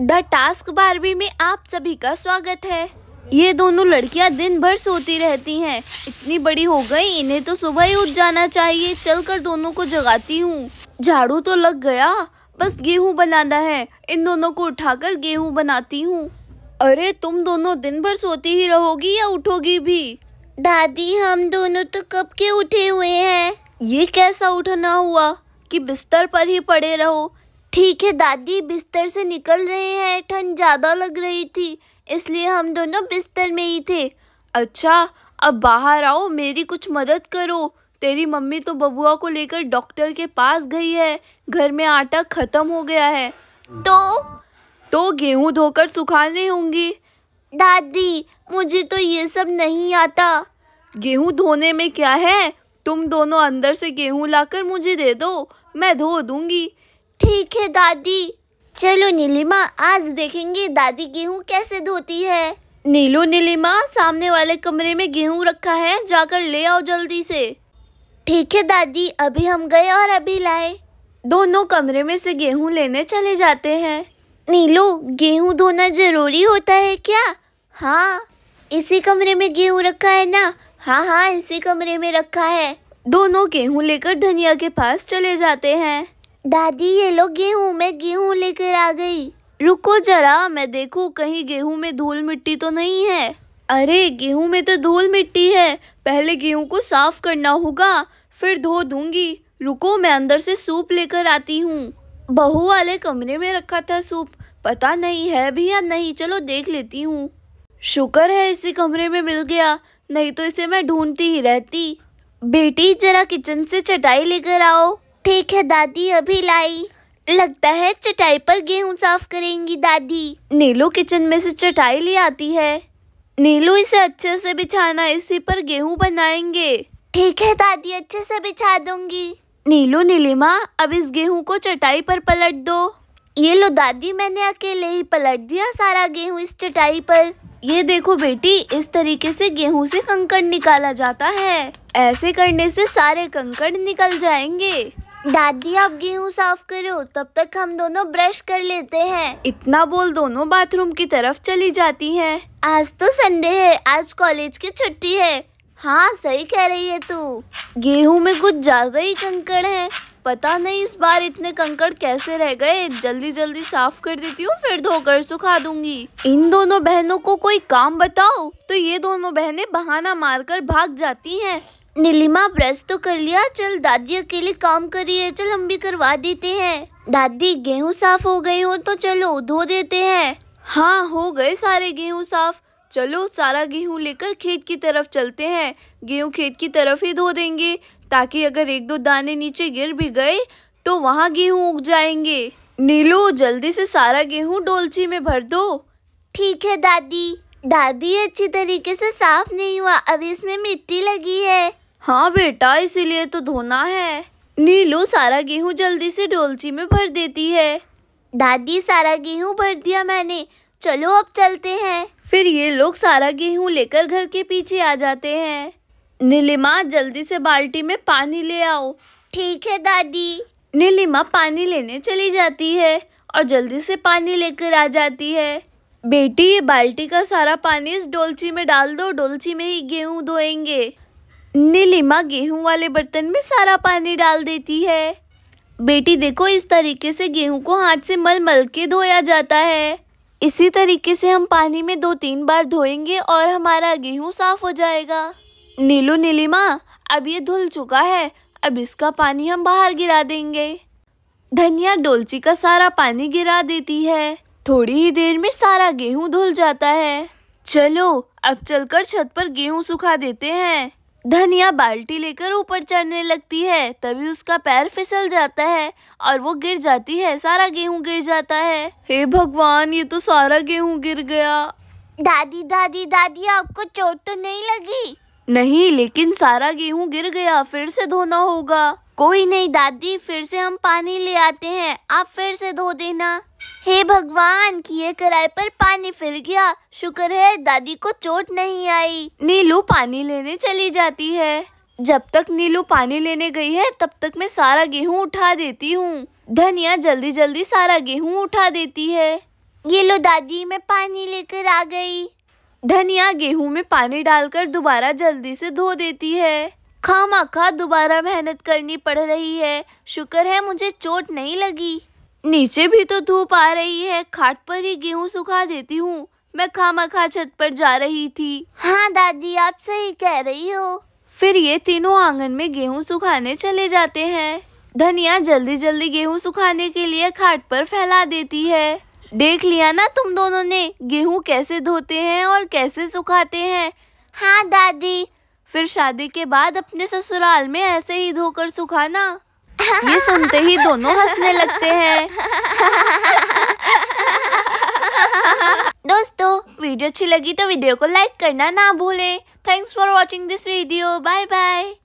The task Barbie में आप सभी का स्वागत है ये दोनों लड़कियां दिन भर सोती रहती हैं इतनी बड़ी हो गई इन्हें तो सुबह ही उठ जाना चाहिए चलकर दोनों को जगाती हूँ झाड़ू तो लग गया बस गेहूँ बनाना है इन दोनों को उठाकर गेहूँ बनाती हूँ अरे तुम दोनों दिन भर सोती ही रहोगी या उठोगी भी दादी हम दोनों तो कब के उठे हुए हैं ये कैसा उठना हुआ कि बिस्तर पर ही पड़े रहो ठीक है दादी बिस्तर से निकल रहे हैं ठंड ज़्यादा लग रही थी इसलिए हम दोनों बिस्तर में ही थे अच्छा अब बाहर आओ मेरी कुछ मदद करो तेरी मम्मी तो बबुआ को लेकर डॉक्टर के पास गई है घर में आटा ख़त्म हो गया है तो तो गेहूं धोकर सुखाने होंगी दादी मुझे तो ये सब नहीं आता गेहूं धोने में क्या है तुम दोनों अंदर से गेहूं लाकर मुझे दे दो मैं धो दूंगी ठीक है दादी चलो नीलिमा आज देखेंगे दादी गेहूँ कैसे धोती है नीलू नीलिमा सामने वाले कमरे में गेहूँ रखा है जाकर ले आओ जल्दी से ठीक है दादी अभी हम गए और अभी लाए दोनों कमरे में से गेहूँ लेने चले जाते हैं नीलू गेहूँ धोना जरूरी होता है क्या हाँ इसी कमरे में गेहूँ रखा है ना हाँ हाँ इसी कमरे में रखा है दोनों गेहूँ लेकर धनिया के पास चले जाते हैं दादी ये लो गेहूँ मैं गेहूँ लेकर आ गई रुको जरा मैं देखूँ कहीं गेहूँ में धूल मिट्टी तो नहीं है अरे गेहूँ में तो धूल मिट्टी है पहले गेहूँ को साफ करना होगा फिर धो दूंगी रुको मैं अंदर से सूप लेकर आती हूँ बहू वाले कमरे में रखा था सूप पता नहीं है भी या नहीं चलो देख लेती हूँ शुक्र है इसी कमरे में मिल गया नहीं तो इसे मैं ढूंढती ही रहती बेटी जरा किचन से चटाई लेकर आओ ठीक है दादी अभी लाई लगता है चटाई पर गेहूं साफ करेंगी दादी नीलू किचन में से चटाई ले आती है नीलू इसे अच्छे से बिछाना इसी पर गेहूं बनाएंगे ठीक है दादी अच्छे से बिछा दूंगी नीलू नीलिमा अब इस गेहूं को चटाई पर पलट दो ये लो दादी मैंने अकेले ही पलट दिया सारा गेहूं इस चटाई पर ये देखो बेटी इस तरीके से गेहूं से कंकड़ निकाला जाता है ऐसे करने से सारे कंकड़ निकल जाएंगे दादी आप गेहूँ साफ करो तब तक हम दोनों ब्रश कर लेते हैं इतना बोल दोनों बाथरूम की तरफ चली जाती हैं। आज तो संडे है आज कॉलेज की छुट्टी है हाँ सही कह रही है तू गेहूँ में कुछ ज्यादा ही कंकड़ है पता नहीं इस बार इतने कंकड़ कैसे रह गए जल्दी जल्दी साफ कर देती हूँ फिर धोकर सुखा दूंगी इन दोनों बहनों को कोई काम बताओ तो ये दोनों बहनें बहाना मारकर भाग जाती हैं नीलिमा ब्रश तो कर लिया चल दादी अकेले काम कर रही है चल हम भी करवा देते हैं दादी गेहूँ साफ हो गए हो तो चलो धो देते हैं हाँ हो गए सारे गेहूँ साफ चलो सारा गेहूँ लेकर खेत की तरफ चलते हैं गेहूँ खेत की तरफ ही धो देंगे ताकि अगर एक दो दाने नीचे गिर भी गए तो वहाँ गेहूँ उग जाएंगे नीलू जल्दी से सारा गेहूँ डोलची में भर दो ठीक है दादी दादी अच्छी तरीके से साफ नहीं हुआ अभी इसमें मिट्टी लगी है हाँ बेटा इसीलिए तो धोना है नीलू सारा गेहूँ जल्दी से डोलची में भर देती है दादी सारा गेहूँ भर दिया मैंने चलो अब चलते हैं फिर ये लोग सारा गेहूँ लेकर घर के पीछे आ जाते हैं नीलिमा जल्दी से बाल्टी में पानी ले आओ ठीक है दादी नीलिमा पानी लेने चली जाती है और जल्दी से पानी लेकर आ जाती है बेटी ये बाल्टी का सारा पानी इस डोलची में डाल दो डोलची में ही गेहूँ धोएंगे नीलिमा गेहूं वाले बर्तन में सारा पानी डाल देती है बेटी देखो इस तरीके से गेहूं को हाथ से मल मल के धोया जाता है इसी तरीके से हम पानी में दो तीन बार धोएंगे और हमारा गेहूं साफ हो जाएगा नीलू नीलिमा अब ये धुल चुका है अब इसका पानी हम बाहर गिरा देंगे धनिया डोलची का सारा पानी गिरा देती है थोड़ी ही देर में सारा गेहूं धुल जाता है चलो अब चलकर छत पर गेहूं सुखा देते हैं धनिया बाल्टी लेकर ऊपर चढ़ने लगती है तभी उसका पैर फिसल जाता है और वो गिर जाती है सारा गेहूं गिर जाता है हे भगवान ये तो सारा गेहूं गिर गया दादी दादी दादी आपको चोट तो नहीं लगी नहीं लेकिन सारा गेहूं गिर गया फिर से धोना होगा कोई नहीं दादी फिर से हम पानी ले आते हैं आप फिर से धो देना हे भगवान किए कराए पर पानी फिर गया शुक्र है दादी को चोट नहीं आई नीलू पानी लेने चली जाती है जब तक नीलू पानी लेने गई है तब तक मैं सारा गेहूं उठा देती हूँ धनिया जल्दी जल्दी सारा गेहूं उठा देती है ये लो दादी मैं पानी लेकर आ गई धनिया गेहूं में पानी डालकर दोबारा जल्दी से धो देती है खामा खा दोबारा मेहनत करनी पड़ रही है शुक्र है मुझे चोट नहीं लगी नीचे भी तो धूप आ रही है खाट पर ही गेहूँ सुखा देती हूँ मैं खामा खा छत पर जा रही थी हाँ दादी आप सही कह रही हो फिर ये तीनों आंगन में गेहूँ सुखाने चले जाते हैं धनिया जल्दी जल्दी गेहूँ सुखाने के लिए खाट पर फैला देती है देख लिया ना तुम दोनों ने गेहूँ कैसे धोते हैं और कैसे सुखाते हैं हाँ दादी फिर शादी के बाद अपने ससुराल में ऐसे ही धोकर सुखाना ये सुनते ही दोनों हंसने लगते हैं दोस्तों वीडियो अच्छी लगी तो वीडियो को लाइक करना ना भूलें thanks for watching this video bye bye